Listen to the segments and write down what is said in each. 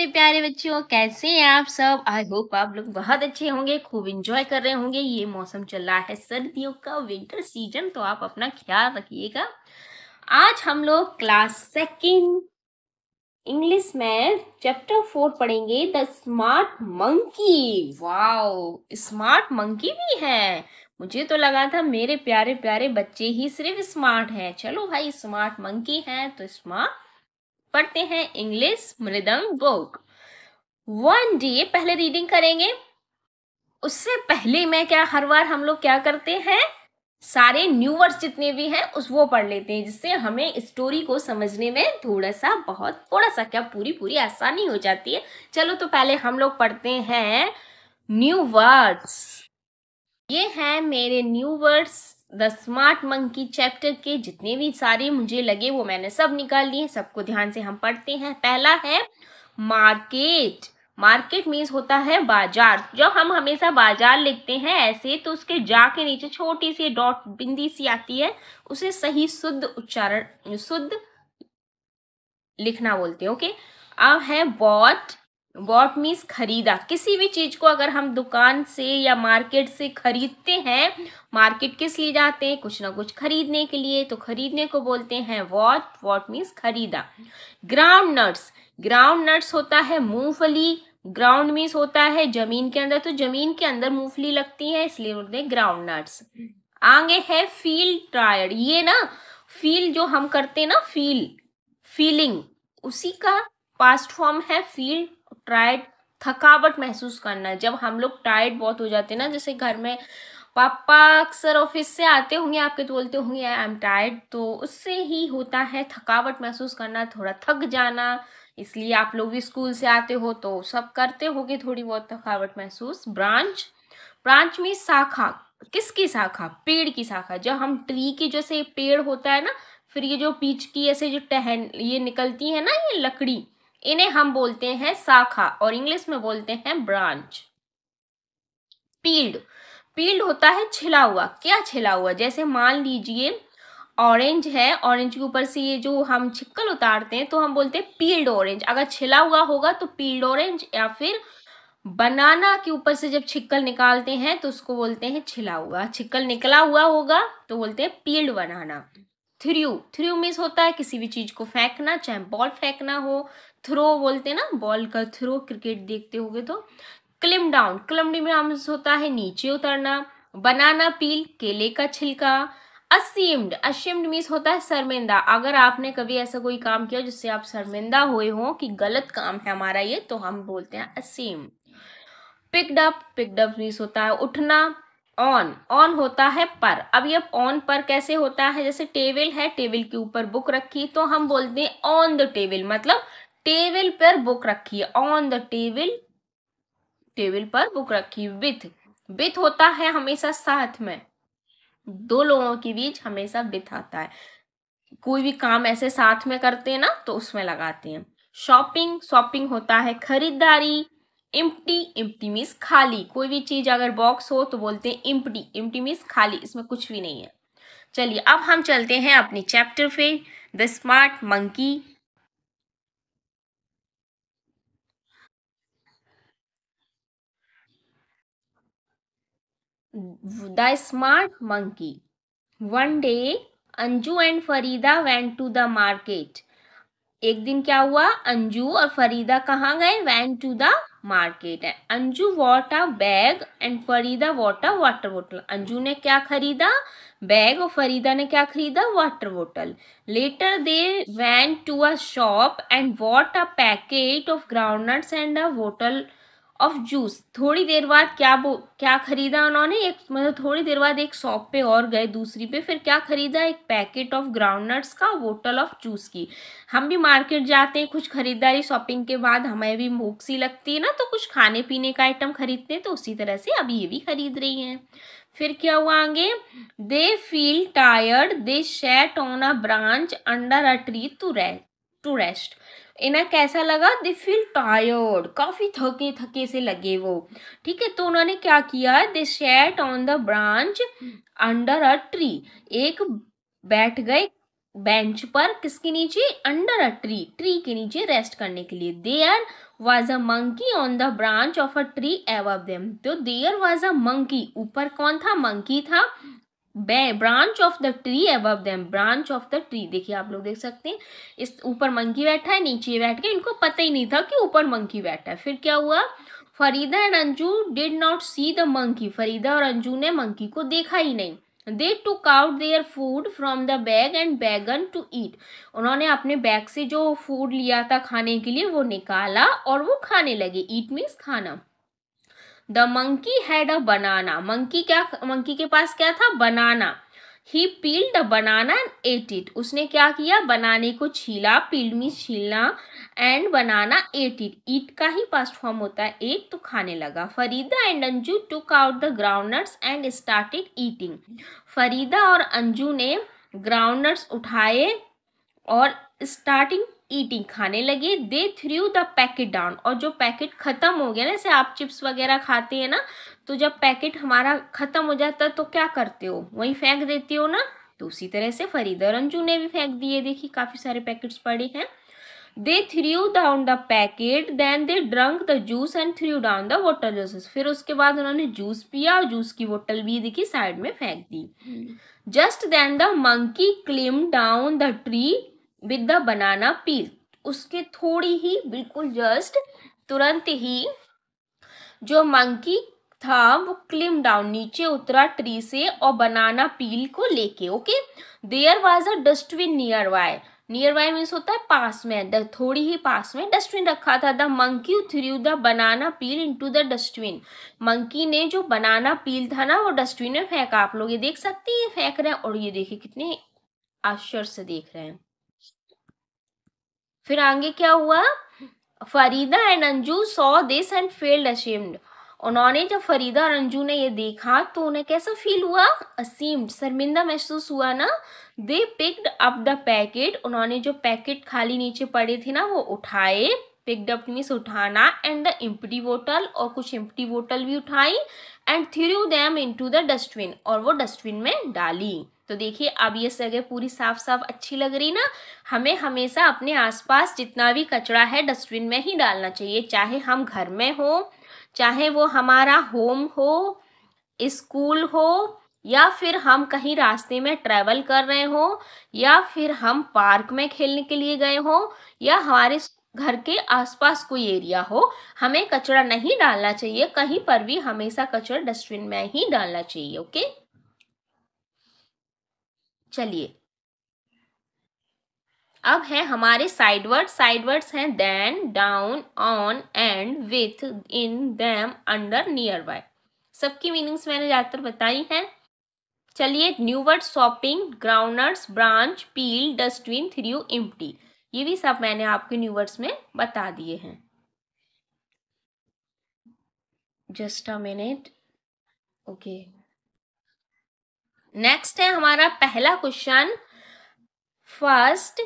मेरे प्यारे बच्चों कैसे हैं आप सब आई होप आप लोग बहुत अच्छे होंगे खूब इंजॉय कर रहे होंगे ये मौसम चल रहा है सर्दियों का विंटर सीजन तो आप अपना ख्याल रखिएगा आज हम लोग क्लास सेकेंड इंग्लिश में चैप्टर फोर पढ़ेंगे the smart monkey wow smart monkey भी है मुझे तो लगा था मेरे प्यारे प्यारे बच्चे ही सिर्फ स्मार्ट है चलो भाई स्मार्ट मंकी है तो स्मार्ट पढ़ते हैं English Mridang book one day पहले रीडिंग करेंगे उससे पहले मैं क्या हर बार हम लोग क्या करते हैं सारे न्यू वर्ड्स जितने भी हैं उस वो पढ़ लेते हैं जिससे हमें स्टोरी को समझने में थोड़ा सा बहुत थोड़ा सा क्या पूरी पूरी आसानी हो जाती है चलो तो पहले हम लोग पढ़ते हैं न्यू वर्ड्स ये हैं मेरे new words the smart monkey chapter के जितने भी सारे मुझे लगे वो मैंने सब निकाल लिए सबको ध्यान से हम पढ़ते हैं पहला है मार्केट मार्केट मीन्स होता है बाजार जब हम हमेशा बाजार लिखते हैं ऐसे तो उसके जा के नीचे छोटी सी डॉट बिंदी सी आती है उसे सही शुद्ध उच्चारण शुद्ध लिखना बोलते हैं ओके अब है बॉट वॉट मीन्स खरीदा किसी भी चीज़ को अगर हम दुकान से या मार्केट से खरीदते हैं मार्केट किस लिए जाते हैं कुछ ना कुछ खरीदने के लिए तो खरीदने को बोलते हैं वॉट वॉट मीन्स खरीदा ग्राउंड नट्स ग्राउंड नट्स होता है मूंगफली ग्राउंड मीन्स होता है जमीन के अंदर तो जमीन के अंदर मूंगफली लगती है इसलिए बोलते हैं ग्राउंड नट्स आगे है फील ट्रायड ये ना फील जो हम करते हैं ना फील फीलिंग उसी का पास्ट फॉर्म है फील टायर्ड थकावट महसूस करना जब हम लोग टायर्ड बहुत हो जाते हैं ना जैसे घर में पापा अक्सर ऑफिस से आते होंगे आपके तो बोलते होंगे आई एम टायर्ड तो उससे ही होता है थकावट महसूस करना थोड़ा थक जाना इसलिए आप लोग भी स्कूल से आते हो तो सब करते होगे थोड़ी बहुत थकावट महसूस ब्रांच ब्रांच में शाखा किसकी शाखा पेड़ की शाखा जब हम ट्री की जैसे पेड़ होता है ना फिर ये जो पीच की ऐसे जो टहन ये निकलती है ना ये लकड़ी इन्हें हम बोलते हैं शाखा और इंग्लिश में बोलते हैं ब्रांच पील्ड पील्ड होता है छिला हुआ क्या छिला हुआ जैसे मान लीजिए ऑरेंज है ऑरेंज के ऊपर से ये जो हम छिक्कल उतारते हैं तो हम बोलते हैं पील्ड ऑरेंज अगर छिला हुआ होगा तो पील्ड ऑरेंज या फिर बनाना के ऊपर से जब छिक्कल निकालते हैं तो उसको बोलते हैं छिला हुआ छिक्कल निकला हुआ होगा तो बोलते हैं peeled banana threw threw means होता है किसी भी चीज़ को फेंकना चाहे बॉल फेंकना हो थ्रो बोलते हैं ना बॉल का थ्रो क्रिकेट देखते होगे तो क्लिम डाउन क्लिम डाउन होता है नीचे उतरना बनाना पील केले का छिलका असीम्ड असीम्ड मीन्स होता है शर्मिंदा अगर आपने कभी ऐसा कोई काम किया जिससे आप शर्मिंदा हुए हो कि गलत काम है हमारा ये तो हम बोलते हैं असीम picked up picked up means होता है उठना ऑन ऑन होता है पर अब ये ऑन पर कैसे होता है जैसे टेबल है टेबल के ऊपर बुक रखी तो हम बोलते हैं ऑन द टेबल मतलब टेबल पर बुक रखी ऑन द टेबल टेबल पर बुक रखी विथ विथ होता है हमेशा साथ में दो लोगों के बीच हमेशा विथ आता है कोई भी काम ऐसे साथ में करते हैं ना तो उसमें लगाते हैं शॉपिंग शॉपिंग होता है खरीदारी इम्प्टी इम्प्टी मीन्स खाली कोई भी चीज अगर बॉक्स हो तो बोलते हैं इम्प्टी इम्प्टी मीन्स खाली इसमें कुछ भी नहीं है चलिए अब हम चलते हैं अपने चैप्टर पे the smart monkey the smart monkey one day Anju and Farida went to the market एक दिन क्या हुआ अंजू और फरीदा कहाँ गए went to the market Anju bought a bag and Farida bought a water bottle Anju ने क्या खरीदा बैग और फरीदा ने क्या खरीदा water bottle later they went to a shop and bought a packet of groundnuts and a bottle of juice थोड़ी देर बाद क्या वो क्या खरीदा उन्होंने एक मतलब थोड़ी देर बाद एक शॉप पे और गए दूसरी पे फिर क्या खरीदा एक पैकेट ऑफ ग्राउंडनट्स का बोटल ऑफ जूस की हम भी मार्केट जाते हैं कुछ खरीदारी शॉपिंग के बाद हमें भी भूख सी लगती है ना तो कुछ खाने पीने का आइटम खरीदते हैं तो उसी तरह से अभी ये भी खरीद रही हैं फिर क्या हुआ आगे they feel tired they sat on a branch under a tree to rest to rest इन्हें कैसा लगा दे फील टायर्ड काफ़ी थके थके से लगे वो ठीक है तो उन्होंने क्या किया they sat on the branch under a tree एक बैठ गए बेंच पर किसके नीचे अंडर अ ट्री ट्री के नीचे रेस्ट करने के लिए there was a monkey on the branch of a tree above them तो देयर वॉज अ मंकी ऊपर कौन था मंकी था branch of the tree above branch of the tree देखिए आप लोग देख सकते हैं इस ऊपर मंकी बैठा है नीचे बैठ के इनको पता ही नहीं था कि ऊपर मंकी बैठा है फिर क्या हुआ Farida and Anju did not see the monkey Farida और अंजू ने मंकी को देखा ही नहीं they took out their food from the bag and began to eat उन्होंने अपने बैग से जो फूड लिया था खाने के लिए वो निकाला और वो खाने लगे ईट मीन्स खाना the monkey had a banana monkey क्या मंकी के पास क्या था बनाना ही peeled a banana and ate it उसने क्या किया बनाने को छीला पील्ड मी छीलना and banana ate it eat का ही पास्ट फॉर्म होता है एट तो खाने लगा Farida and Anju took out the groundnuts and started eating Farida और अंजू ने ग्राउंडनट्स उठाए और स्टार्टिंग ईटिंग खाने लगे they threw the packet down और जो पैकेट ख़त्म हो गया ना जैसे आप चिप्स वगैरह खाते हैं ना तो जब पैकेट हमारा ख़त्म हो जाता है तो क्या करते हो वहीं फेंक देते हो ना तो उसी तरह से फरीद और अंजू ने भी फेंक दिए देखिए काफ़ी सारे पैकेट्स पड़े हैं they threw down the packet then they drank the juice and threw down the water juices फिर उसके बाद उन्होंने जूस पिया और जूस की बोटल भी देखी साइड में फेंक दी just then the monkey climbed down the tree with the banana peel उसके थोड़ी ही बिल्कुल जस्ट तुरंत ही जो मंकी था वो क्लिम डाउन नीचे उतरा ट्री से और बनाना पील को लेके okay there was a dustbin nearby nearby means होता है पास में थोड़ी ही पास में डस्टबिन रखा था the monkey threw the banana peel into the dustbin monkey ने जो बनाना पील था ना वो डस्टबिन में फेंका आप लोग ये देख सकते हैं ये फेंक रहे हैं और ये देखिए कितने आश्चर्य से देख रहे हैं फिर आगे क्या हुआ Farida and Anju saw this and felt ashamed उन्होंने जब फरीदा और अंजू ने ये देखा तो उन्हें कैसा फील हुआ असीम्ड शर्मिंदा महसूस हुआ ना they picked up the packet उन्होंने जो पैकेट खाली नीचे पड़े थे ना वो उठाए पिक्ड अप मीन्स उठाना एंड द एम्प्टी बोटल और कुछ एम्प्टी बोटल भी उठाई and threw them into the dustbin और वो डस्टबिन में डाली तो देखिए अब ये जगह पूरी साफ साफ अच्छी लग रही ना हमें हमेशा अपने आसपास जितना भी कचरा है डस्टबिन में ही डालना चाहिए चाहे हम घर में हो चाहे वो हमारा होम हो स्कूल हो या फिर हम कहीं रास्ते में ट्रैवल कर रहे हो या फिर हम पार्क में खेलने के लिए गए हो या हमारे घर के आसपास कोई एरिया हो हमें कचरा नहीं डालना चाहिए कहीं पर भी हमेशा कचरा डस्टबिन में ही डालना चाहिए ओके चलिए अब है हमारे साइडवर्ड साइडवर्ड्स हैं then down on and with in them under nearby सबकी मीनिंग्स मैंने ज़्यादातर बताई हैं चलिए new word shopping grounders branch peel dustbin threw empty ये भी सब मैंने आपके न्यू वर्ड्स में बता दिए हैं just a minute okay next है हमारा पहला question first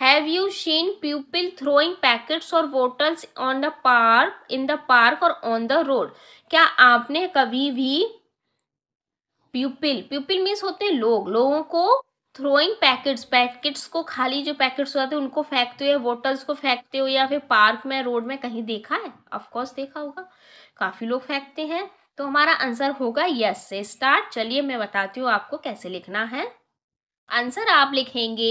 have you seen people throwing packets और bottles on the park in the park और ऑन द रोड क्या आपने कभी भी पीपल पीपल मीन्स होते हैं लोग लोगों को थ्रोइंग पैकेट्स पैकेट्स को खाली जो पैकेट्स होते हैं उनको फेंकते हुए बोटल्स को फेंकते हुए या फिर पार्क में रोड में कहीं देखा है ऑफकोर्स देखा होगा काफ़ी लोग फेंकते हैं तो हमारा आंसर होगा यस से स्टार्ट चलिए मैं बताती हूँ आपको कैसे लिखना है आंसर आप लिखेंगे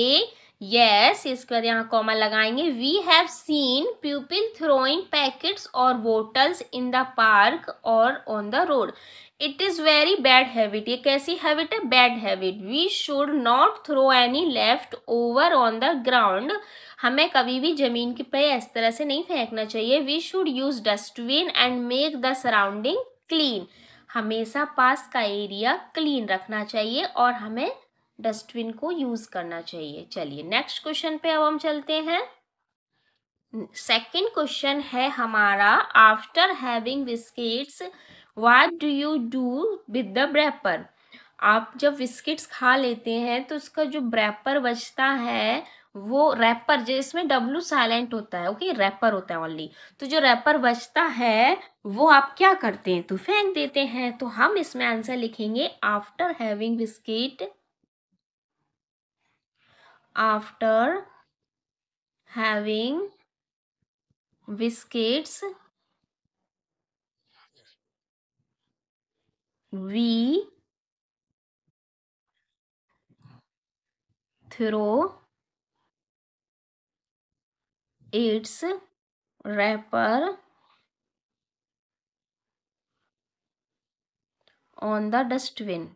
यस इसके बाद यहाँ कॉमा लगाएंगे we have seen people throwing packets और बोटल्स इन द पार्क और on the road it is very bad habit ये कैसी हैबिट है bad habit we should not throw any leftover on the ground हमें कभी भी ज़मीन के पे इस तरह से नहीं फेंकना चाहिए we should use dustbin and make the surrounding clean हमेशा पास का एरिया क्लीन रखना चाहिए और हमें डस्टबिन को यूज़ करना चाहिए चलिए नेक्स्ट क्वेश्चन पे अब हम चलते हैं सेकंड क्वेश्चन है हमारा after having biscuits what do you do with the wrapper आप जब बिस्किट्स खा लेते हैं तो उसका जो ब्रैपर बचता है वो रैपर जिसमें डब्लू साइलेंट होता है ओके रैपर होता है ओनली तो जो रैपर बचता है वो आप क्या करते हैं तो फेंक देते हैं तो हम इसमें आंसर लिखेंगे after having biscuit after having biscuits we throw its wrapper on the dustbin.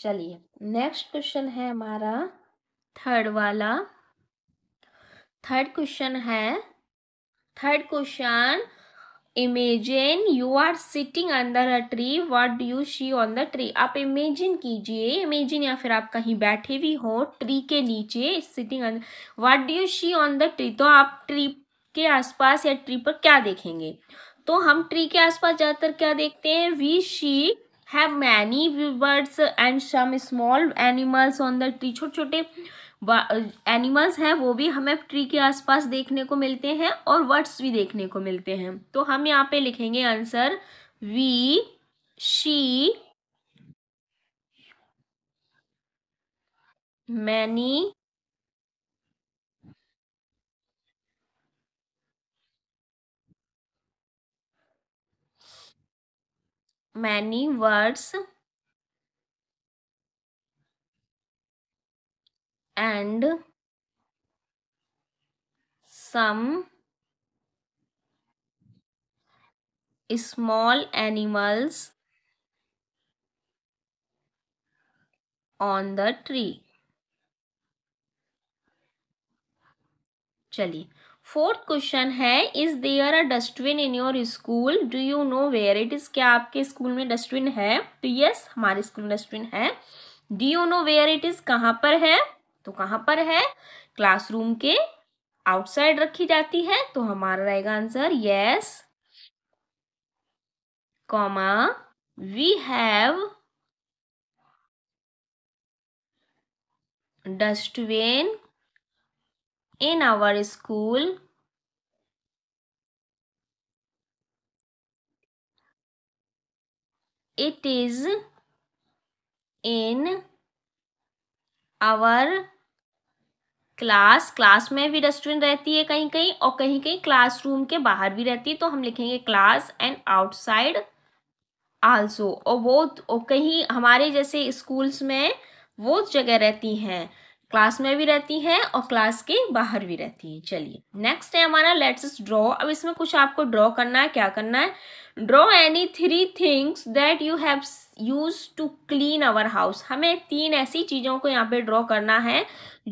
चलिए नेक्स्ट क्वेश्चन है हमारा थर्ड वाला थर्ड क्वेश्चन है third question imagine you are sitting under a tree what do you see on the tree आप imagine कीजिए imagine या फिर आप कहीं बैठे भी हो ट्री के नीचे sitting what do you see on the tree तो आप ट्री के आसपास या ट्री पर क्या देखेंगे तो हम ट्री के आसपास ज़्यादातर क्या देखते हैं we see have many birds and some small animals on the tree छोटे छोटे एनिमल्स हैं वो भी हमें ट्री के आसपास देखने को मिलते हैं और वर्ड्स भी देखने को मिलते हैं तो हम यहाँ पे लिखेंगे answer we see many many words and some small animals on the tree चलिए फोर्थ क्वेश्चन है is there a dustbin in your school do you know where it is क्या आपके स्कूल में डस्टबिन है तो यस हमारे school में dustbin है do you know where it is कहाँ पर है तो कहाँ पर है क्लासरूम के आउटसाइड रखी जाती है तो हमारा रहेगा answer yes comma we have dustbin in our school it is in our class class में भी डस्टबिन रहती है कहीं कहीं और कहीं कहीं क्लासरूम के बाहर भी रहती है तो हम लिखेंगे क्लास एंड आउटसाइड आल्सो और वो और कहीं हमारे जैसे स्कूल्स में वो जगह रहती हैं क्लास में भी रहती है और क्लास के बाहर भी रहती है चलिए नेक्स्ट है हमारा लेट्स ड्रॉ अब इसमें कुछ आपको ड्रॉ करना है क्या करना है draw any three things that you have use to clean our house हमें तीन ऐसी चीज़ों को यहाँ पे ड्रॉ करना है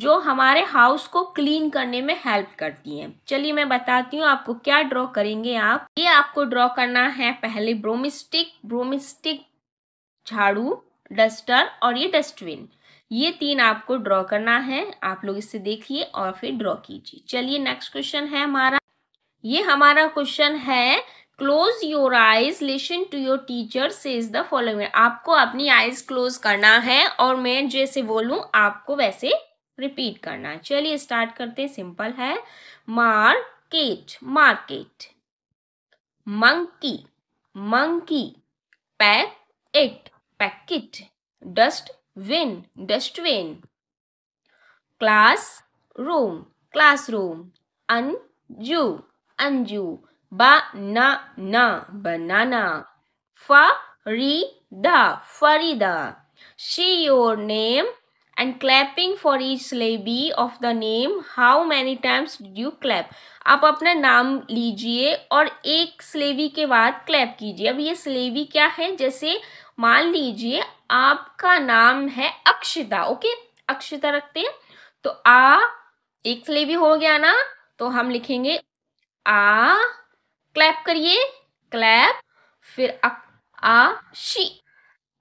जो हमारे हाउस को क्लीन करने में हेल्प करती हैं चलिए मैं बताती हूँ आपको क्या ड्रॉ करेंगे आप ये आपको ड्रॉ करना है पहले ब्रोमिस्टिक ब्रोमिस्टिक झाड़ू डस्टर और ये डस्टबिन ये तीन आपको ड्रॉ करना है आप लोग इससे देखिए और फिर ड्रॉ कीजिए चलिए नेक्स्ट क्वेश्चन है हमारा ये हमारा क्वेश्चन है close your eyes listen to your teacher say is the following आपको अपनी आइज क्लोज करना है और मैं जैसे बोलूं आपको वैसे रिपीट करना है चलिए स्टार्ट करते हैं सिंपल है market market monkey monkey pack it packet dust win dustbin classroom classroom anju anju banana banana farida farida see your name and clapping for each syllable of the name how many times did you clap आप अपना नाम लीजिए और एक syllable के बाद clap कीजिए अब ये सिलेबी क्या है जैसे मान लीजिए आपका नाम है अक्षिता ओके अक्षिता रखते हैं तो आ एक स्लेवी हो गया ना तो हम लिखेंगे आ क्लैप करिए क्लैप फिर अक, आ शी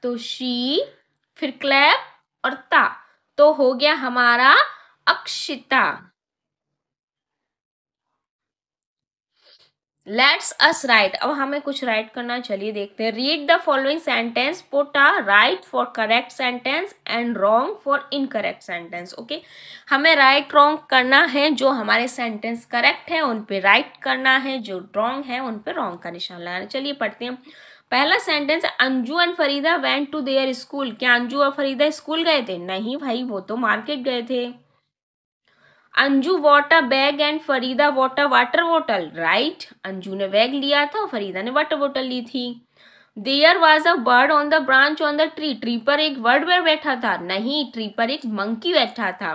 तो शी फिर क्लैप और ता तो हो गया हमारा अक्षिता लेट्स अस राइट अब हमें कुछ राइट करना चलिए देखते हैं read the following sentence put a right for correct sentence and wrong for incorrect sentence okay हमें राइट रॉन्ग करना है जो हमारे सेंटेंस करेक्ट है उन पे राइट right करना है जो रॉन्ग है उन पे रॉन्ग का निशान लगाना चलिए पढ़ते हैं पहला sentence Anju and Farida went to their school क्या अंजू और फरीदा स्कूल गए थे नहीं भाई वो तो मार्केट गए थे Anju bought bag and Farida bought water bottle right Anju ने बैग लिया था और फरीदा ने वाटर बॉटल ली थी there was a bird on the branch on the tree tree पर एक बर्ड बेर बैठा था नहीं ट्री पर एक मंकी बैठा था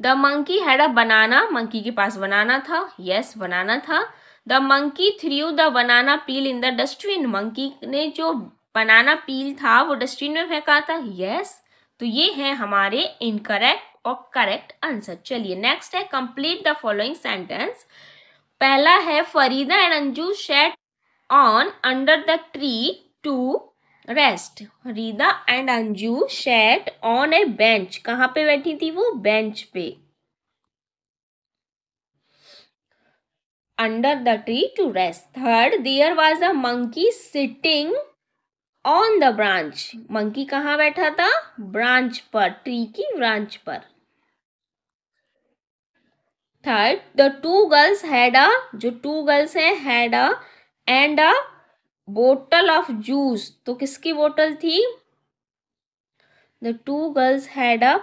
the monkey had a banana monkey के पास बनाना था यस yes, बनाना था the monkey threw the banana peel in the dustbin monkey ने जो बनाना पील था वो डस्टबिन में फेंका था यस yes, तो ये है हमारे इनकरेक्ट आपका करेक्ट आंसर चलिए नेक्स्ट है कंप्लीट द फॉलोइंग सेंटेंस पहला है Farida and Anju sat on under the tree to rest Farida and Anju sat on a bench कहाँ पे बैठी थी वो बेंच पे under the tree to rest third there was a monkey sitting on the branch monkey कहाँ बैठा था ब्रांच पर ट्री की ब्रांच पर third the two girls had a जो टू गर्ल्स हैं had a and a bottle of juice तो किसकी बोटल थी the two girls had a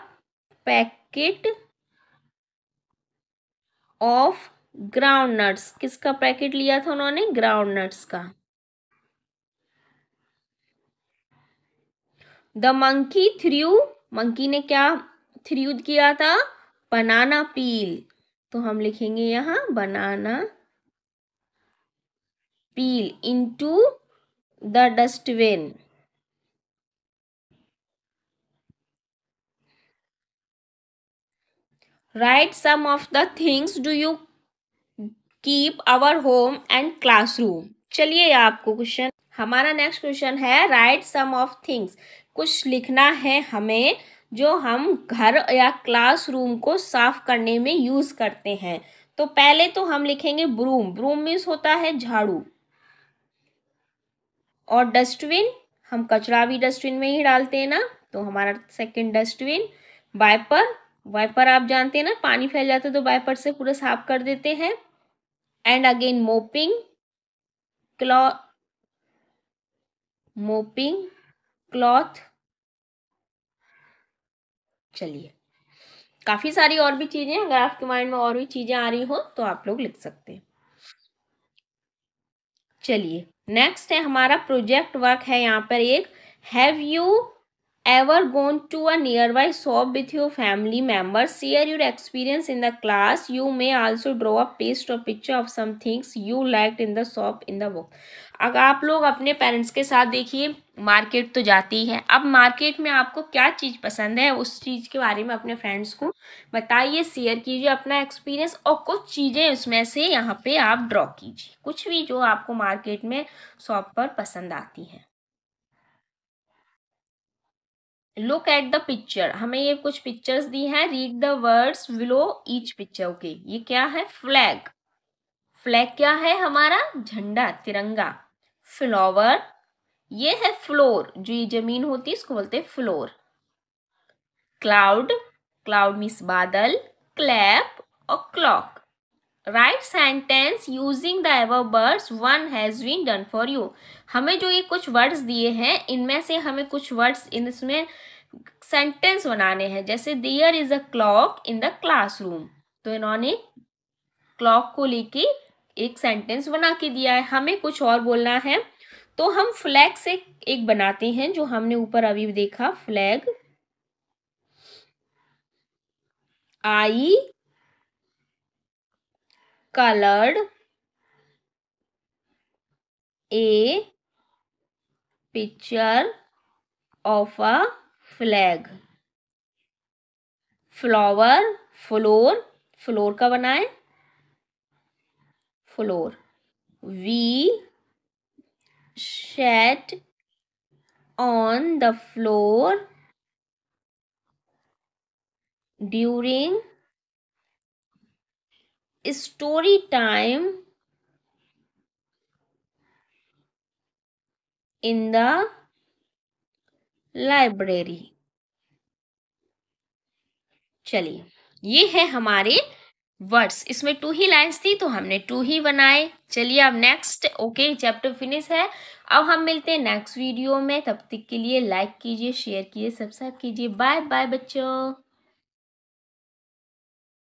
packet of groundnuts किसका पैकेट लिया था उन्होंने ग्राउंड नट्स का द मंकी थ्रू मंकी ने क्या थ्रू किया था बनाना पील तो हम लिखेंगे यहाँ banana peel to the dustbin right some of the things do you keep our home and classroom चलिए आपको क्वेश्चन हमारा नेक्स्ट क्वेश्चन है राइट सम ऑफ थिंग्स कुछ लिखना है हमें जो हम घर या क्लासरूम को साफ करने में यूज़ करते हैं तो पहले तो हम लिखेंगे ब्रूम ब्रूम मीन्स होता है झाड़ू और डस्टबिन हम कचरा भी डस्टबिन में ही डालते हैं ना तो हमारा सेकंड डस्टबिन वाइपर वाइपर आप जानते हैं ना पानी फैल जाता है तो वाइपर से पूरा साफ कर देते हैं and again mopping cloth mopping cloth चलिए काफ़ी सारी और भी चीज़ें अगर आपके माइंड में और भी चीज़ें आ रही हो तो आप लोग लिख सकते हैं चलिए नेक्स्ट है हमारा प्रोजेक्ट वर्क है यहाँ पर एक have you ever gone to a nearby shop with your family member share your experience in the class you may also draw a paste और picture of some things you like in the shop in the book अगर आप लोग अपने parents के साथ देखिए market तो जाती है अब मार्केट में आपको क्या चीज़ पसंद है उस चीज़ के बारे में अपने फ्रेंड्स को बताइए शेयर कीजिए अपना एक्सपीरियंस और कुछ चीज़ें उसमें से यहाँ पे आप ड्रॉ कीजिए कुछ भी जो आपको मार्केट में शॉप पर पसंद आती है लुक एट द पिक्चर हमें ये कुछ पिक्चर्स दी हैं read the words below each picture okay ये क्या है फ्लैग फ्लैग क्या है हमारा झंडा तिरंगा फ्लोवर ये है फ्लोर जो ये जमीन होती है इसको बोलते हैं फ्लोर क्लाउड क्लाउड मीन्स बादल क्लैप और clock write sentence using the above words one has been done for you हमें जो ये कुछ वर्ड्स दिए हैं इनमें से हमें कुछ वर्ड्स इन इसमें सेंटेंस बनाने हैं जैसे there is a clock in the classroom तो इन्होंने क्लॉक को लेके एक सेंटेंस बना के दिया है हमें कुछ और बोलना है तो हम फ्लैग से एक बनाते हैं जो हमने ऊपर अभी देखा flag I coloured a picture of a flag flower floor floor का बनाए floor. We sat on the floor during story time in the library चलिए ये है हमारे वर्ड्स इसमें टू ही लाइंस थी तो हमने टू ही बनाए चलिए अब नेक्स्ट ओके चैप्टर फिनिश है अब हम मिलते हैं नेक्स्ट वीडियो में तब तक के लिए लाइक कीजिए शेयर कीजिए सब्सक्राइब कीजिए बाय बाय बच्चों